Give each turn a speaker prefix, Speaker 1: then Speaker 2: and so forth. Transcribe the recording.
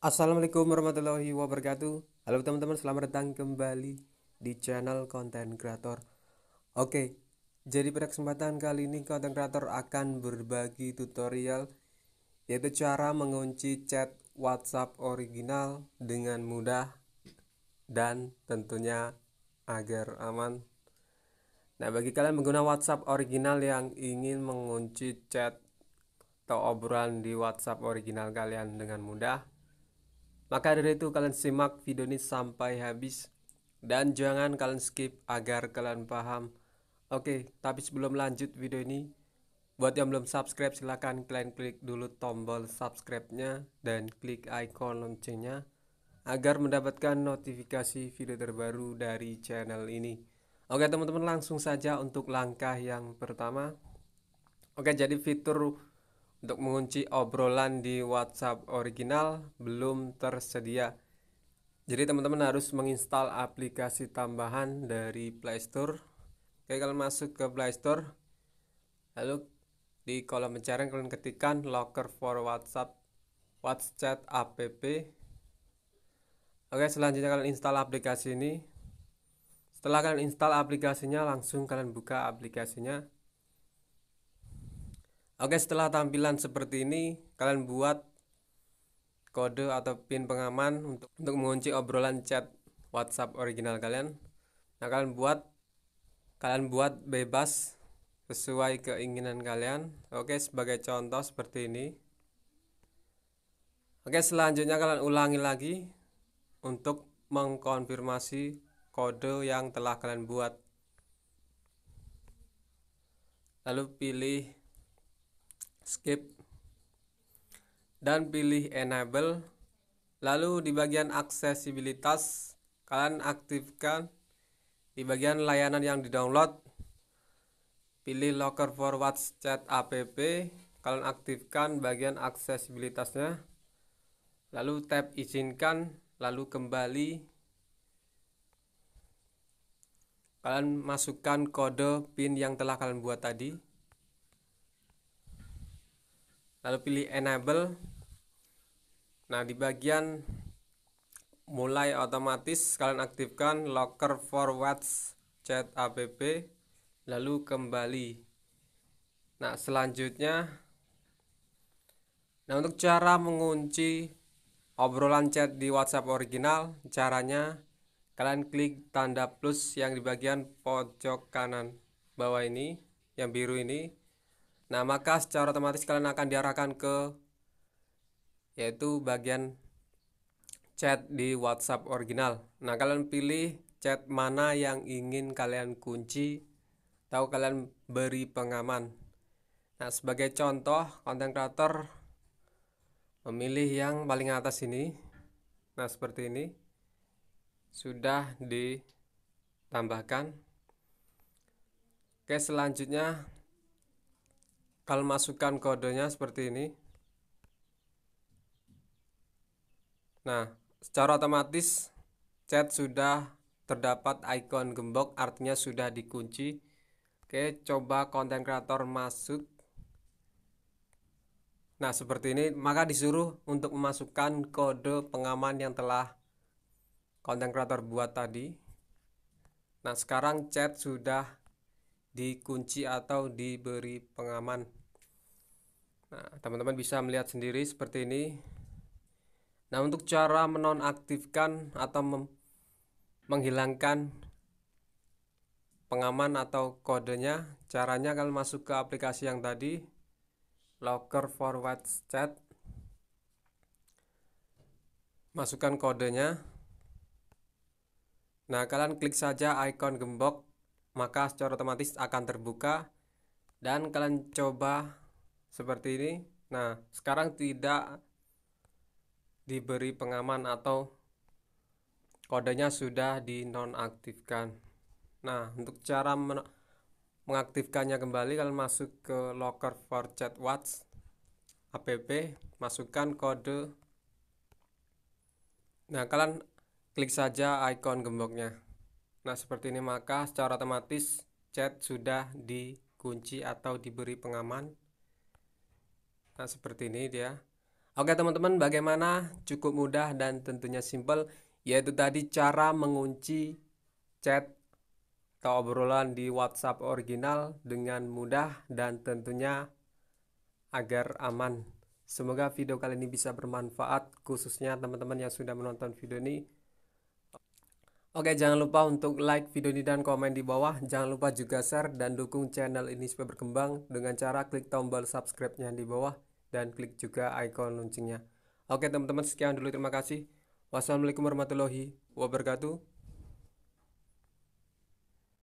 Speaker 1: Assalamualaikum warahmatullahi wabarakatuh Halo teman-teman selamat datang kembali di channel konten kreator Oke jadi pada kesempatan kali ini konten kreator akan berbagi tutorial Yaitu cara mengunci chat WhatsApp original dengan mudah dan tentunya agar aman Nah, bagi kalian pengguna WhatsApp original yang ingin mengunci chat atau obrolan di WhatsApp original kalian dengan mudah, maka dari itu kalian simak video ini sampai habis dan jangan kalian skip agar kalian paham. Oke, tapi sebelum lanjut video ini, buat yang belum subscribe silahkan kalian klik dulu tombol subscribe-nya dan klik icon loncengnya agar mendapatkan notifikasi video terbaru dari channel ini. Oke teman-teman langsung saja untuk langkah yang pertama Oke jadi fitur untuk mengunci obrolan di WhatsApp original belum tersedia Jadi teman-teman harus menginstal aplikasi tambahan dari Play Store Oke kalian masuk ke Play Store Lalu di kolom pencarian kalian ketikkan locker for WhatsApp WhatsApp app Oke selanjutnya kalian install aplikasi ini setelah kalian install aplikasinya, langsung kalian buka aplikasinya. Oke, setelah tampilan seperti ini, kalian buat kode atau pin pengaman untuk untuk mengunci obrolan chat WhatsApp original kalian. Nah, kalian buat kalian buat bebas sesuai keinginan kalian. Oke, sebagai contoh seperti ini. Oke, selanjutnya kalian ulangi lagi untuk mengkonfirmasi kode yang telah kalian buat lalu pilih skip dan pilih enable lalu di bagian aksesibilitas kalian aktifkan di bagian layanan yang di download pilih locker for chat app kalian aktifkan bagian aksesibilitasnya lalu tap izinkan lalu kembali kalian masukkan kode pin yang telah kalian buat tadi lalu pilih enable nah di bagian mulai otomatis kalian aktifkan locker forward chat app lalu kembali nah selanjutnya nah untuk cara mengunci obrolan chat di WhatsApp original caranya Kalian klik tanda plus yang di bagian pojok kanan bawah ini, yang biru ini. Nah, maka secara otomatis kalian akan diarahkan ke yaitu bagian chat di WhatsApp original. Nah, kalian pilih chat mana yang ingin kalian kunci atau kalian beri pengaman. Nah, sebagai contoh, konten creator memilih yang paling atas ini. Nah, seperti ini sudah ditambahkan oke selanjutnya kalau masukkan kodenya seperti ini nah secara otomatis chat sudah terdapat ikon gembok artinya sudah dikunci oke coba konten kreator masuk nah seperti ini maka disuruh untuk memasukkan kode pengaman yang telah konten kreator buat tadi nah sekarang chat sudah dikunci atau diberi pengaman nah teman-teman bisa melihat sendiri seperti ini nah untuk cara menonaktifkan atau menghilangkan pengaman atau kodenya caranya kalau masuk ke aplikasi yang tadi locker forward chat masukkan kodenya Nah, kalian klik saja icon gembok, maka secara otomatis akan terbuka dan kalian coba seperti ini. Nah, sekarang tidak diberi pengaman atau kodenya sudah dinonaktifkan. Nah, untuk cara men mengaktifkannya kembali kalian masuk ke locker for chat watch app masukkan kode nah kalian klik saja ikon gemboknya. Nah, seperti ini maka secara otomatis chat sudah dikunci atau diberi pengaman. Nah, seperti ini dia. Oke, teman-teman, bagaimana? Cukup mudah dan tentunya simple, yaitu tadi cara mengunci chat atau obrolan di WhatsApp original dengan mudah dan tentunya agar aman. Semoga video kali ini bisa bermanfaat khususnya teman-teman yang sudah menonton video ini Oke, jangan lupa untuk like video ini dan komen di bawah. Jangan lupa juga share dan dukung channel ini supaya berkembang dengan cara klik tombol subscribe-nya di bawah dan klik juga icon loncengnya. Oke, teman-teman, sekian dulu. Terima kasih. Wassalamualaikum warahmatullahi wabarakatuh.